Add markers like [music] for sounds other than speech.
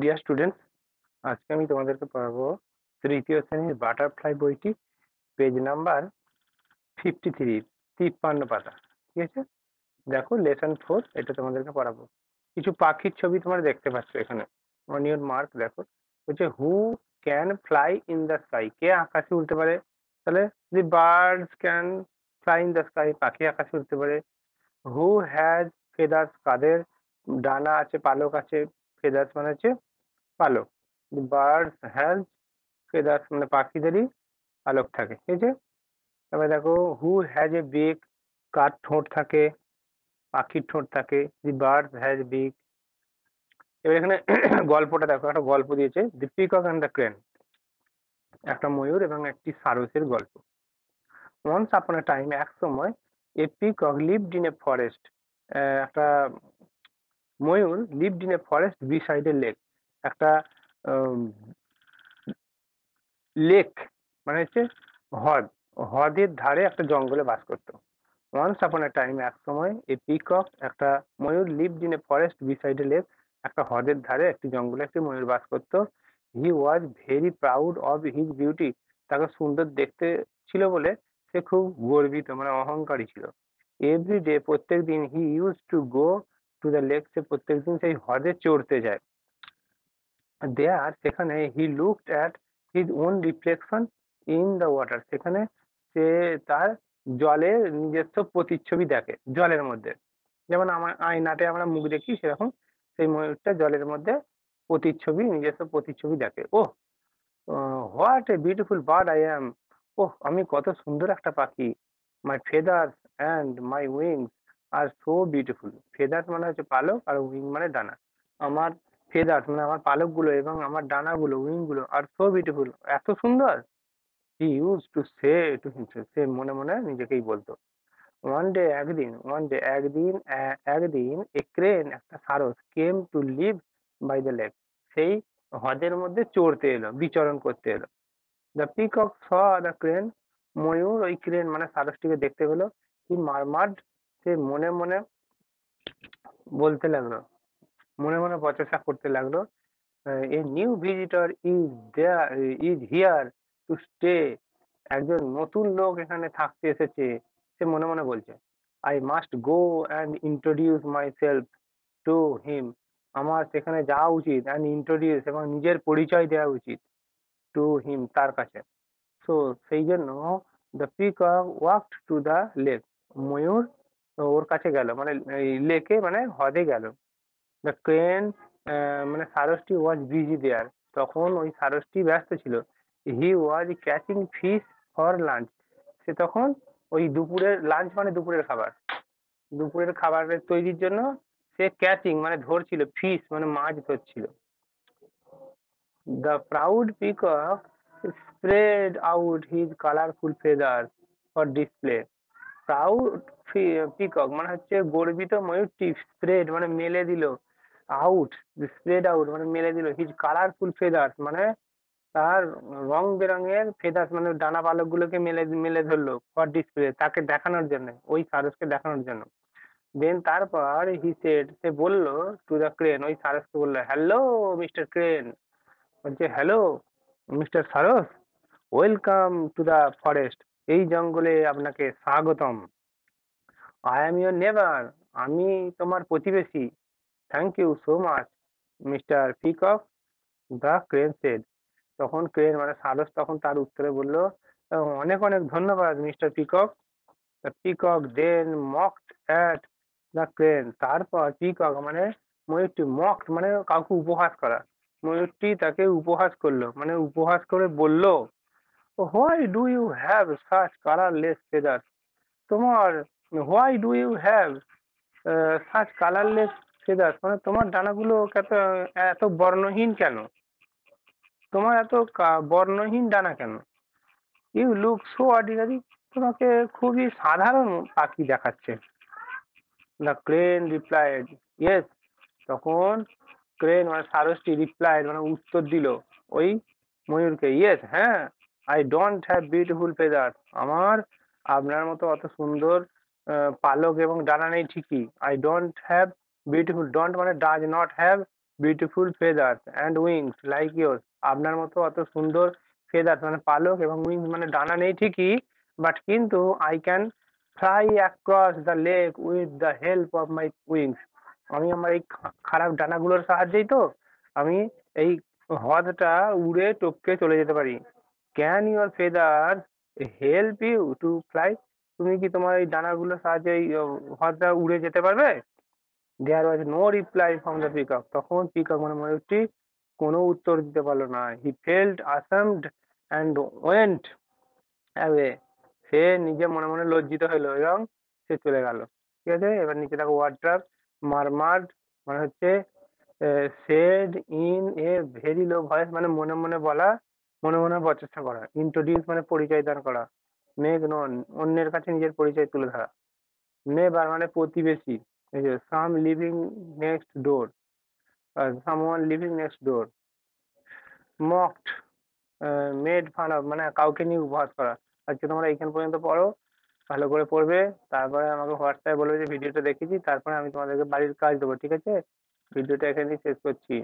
dear students আজকে আমি তোমাদেরকে পড়াবো তৃতীয় শ্রেণীর বাটারফ্লাই বইটি পেজ নাম্বার ফিফটি থ্রি তিপ্পান্ন পাতা ঠিক আছে দেখো লেসন ফোর এটা তোমাদেরকে পড়াবো কিছু পাখির ছবি তোমরা দেখতে পাচ্ছ এখানে অনিয়ন মার্ক দেখো বলছে who can fly in the sky কে আকাশে উঠতে পারে তাহলে the birds can fly in the sky পাখি আকাশে উঠতে পারে হু হ্যাজ ফেদার্স কাদের ডানা আছে পালক আছে ফেদার্স মানে হচ্ছে পালক বার্ডস হ্যাজ ফেদার্স মানে পাখিদেরই পালক থাকে ঠিক আছে তারপরে দেখো হু হ্যাজ এ বিগ কার ঠোঁট থাকে পাখির ঠোঁট থাকে দি বার্ডস হ্যাজ বিগ এবার এখানে [coughs] গল্পটা দেখো একটা গল্প দিয়েছে the peacock and the crane একটা ময়ূর এবং একটি সারসের গল্প ওয়ান্স আপন এ টাইম এক সময় a peacock lived in a forest একটা ময়ূর lived in a forest beside a lake একটা লেক মানে হচ্ছে হ্রদ হ্রদের ধারে একটা জঙ্গলে বাস করতো ওয়ান্স আপন এ টাইম এক সময় এ পিকক একটা ময়ূর lived in a forest beside a lake একটা হ্রদের ধারে একটি জঙ্গলে একটি ময়ূর বাস করতো he was very proud of his beauty তাকে সুন্দর দেখতে ছিল বলে সে খুব গর্বিত মানে অহংকারী ছিল এভরি ডে প্রত্যেক দিন he use to go to the lake সে প্রত্যেকদিন সেই হ্রদে চড়তে যায় দেয়ার সেখানে he looked at his own reflection in the water সেখানে সে তার জলে নিজস্ব প্রতিচ্ছবি দেখে জলের মধ্যে যেমন আমার আয়নাতে আমরা মুখ দেখি সেরকম সেই ময়ূরটা জলের মধ্যে প্রতিচ্ছবি নিজস্ব প্রতিচ্ছবি দেখে oh what a beautiful bird I am ওহ আমি কত সুন্দর একটা পাখি my feathers and my wings are so beautiful feathers মানে হচ্ছে পালক আর উইং মানে ডানা আমার ফেদার্স মানে আমার পালকগুলো এবং আমার ডানাগুলো উইংগুলো আর সো বিউটিফুল এত সুন্দর he use to say to say মনে মনে নিজেকেই বলতো ওয়ান ডে একদিন ওয়ান ডে একদিন একদিন এ ক্রেন একটা সারস came to live by the lake সেই হ্রদের মধ্যে চড়তে এলো বিচরণ করতে এলো the peacock saw the crane ময়ূর ওই ক্রেন মানে সারসটিকে দেখতে পেলো হি মারমার্ড সে মনে মনে বলতে লাগলো মনে মনে প্রচেষ্টা করতে লাগলো a new visitor is is here to stay একজন নতুন লোক এখানে থাকতে এসেছে সে মনে মনে বলছে I must go and introduce myself to him আমার সেখানে যাওয়া উচিত অ্যান্ড ইন্ট্রোডিউস এবং নিজের পরিচয় দেওয়া উচিত টু হিম তার কাছে সো সেই জন্য the peacock walk to the lake ময়ূর ওর কাছে গেল মানে এই লেকে মানে হ্রদে গেল দ্য ট্রেন মানে সারসটি ওয়াজ বিজি দেয়ার তখন ওই সারসটি ব্যস্ত ছিল he was catching fish for lunch সে তখন ওই দুপুরের লাঞ্চ মানে দুপুরের খাবার দুপুরের খাবারের তৈরির জন্য সে ক্যাচিং মানে ধরছিল ফিশ মানে মাছ ধরছিল the proud peacock spread out his colourful feather for display proud peacock মানে হচ্ছে গর্বিত ময়ূরটি স্প্রেড মানে মেলে দিল আউট স্প্রেড আউট মানে মেলে দিল হিজ কালারফুল ফেদার্স মানে তার রং বেরঙের ফেদার্স মানে ডানা পালক গুলোকে মেলে মেলে ধরলো ফর ডিসপ্লে তাকে দেখানোর জন্য ওই সারসকে দেখানোর জন্য দেন তারপর হি সেড সে বললো টু দ্য ক্রেন ওই সারসকে বললো হ্যালো মিস্টার ক্রেন বলছে হ্যালো মিস্টার সারস ওয়েলকাম টু দ্য ফরেস্ট এই জঙ্গলে আপনাকে স্বাগতম আই এম ইউর নেবার আমি তোমার প্রতিবেশী thank you so much mister peacock the crane said তখন ক্রেন মানে সারস তখন তার উত্তরে বলল অনেক অনেক ধন্যবাদ mister peacock peacock then mocked at the crane তারপর পিকক মানে ময়ূরটি মকড মানে কাউকে উপহাস করা ময়ূরটি তাকে উপহাস করলো মানে উপহাস করে বলল why do you have such colourless feather তোমার why do you have such colourless feather মানে তোমার ডানাগুলো কত এত বর্ণহীন কেন তোমার এত বর্ণহীন ডানা কেন ইউ লুক সো অর্ডিনারি তোমাকে খুবই সাধারণ পাখি দেখাচ্ছে দ্য ক্রেন রিপ্লাইড ইয়েস তখন ক্রেন মানে সারসটি রিপ্লাইড মানে উত্তর দিল ওই ময়ূরকে ইয়েস হ্যাঁ I don't have beautiful feather আমার আপনার মতো অত সুন্দর পালক এবং ডানা নেই ঠিকই I don't have beautiful don't মানে does not have beautiful feathers and wings like your আপনার মতো অত সুন্দর ফেদার মানে পালক এবং উইংস মানে ডানা নেই ঠিকই বাট কিন্তু I can fly across the lake with the help of my wings আমি আমার এই খারাপ ডানাগুলোর সাহায্যেই তো আমি এই হ্রদটা উড়ে টপকে চলে যেতে পারি can your feather help you to fly তুমি কি তোমার এই ডানাগুলোর সাহায্যে এই হাতটা উড়ে যেতে পারবে there was no reply from the peacock তখন পিকক মানে ময়ূরটি মানে কোনো উত্তর দিতে পারলো না he felt ashamed and went away সে নিজে মনে মনে লজ্জিত হলো এবং সে চলে গেল ঠিক আছে এবার নিচে দেখো ওয়ার্ড্রাফ মারমার্ড মানে হচ্ছে said in a very low voice মানে মনে মনে বলা মনে মনে প্রচেষ্টা করা ইন্ট্রোডিউস মানে পরিচয় দান করা মেঘ নন অন্যের কাছে নিজের পরিচয় তুলে ধরা নেবার মানে প্রতিবেশী এই যে some living next door one living next door mocked made fun মানে কাউকে নিয়ে উপহাস করা আজকে তোমরা এইখান পর্যন্ত পড়ো ভালো করে পড়বে তারপরে আমাকে হোয়াটসঅ্যাপে বলবে যে ভিডিওটা দেখেছি তারপরে আমি তোমাদেরকে বাড়ির কাজ দেবো ঠিক আছে ভিডিওটা এখানেই শেষ করছি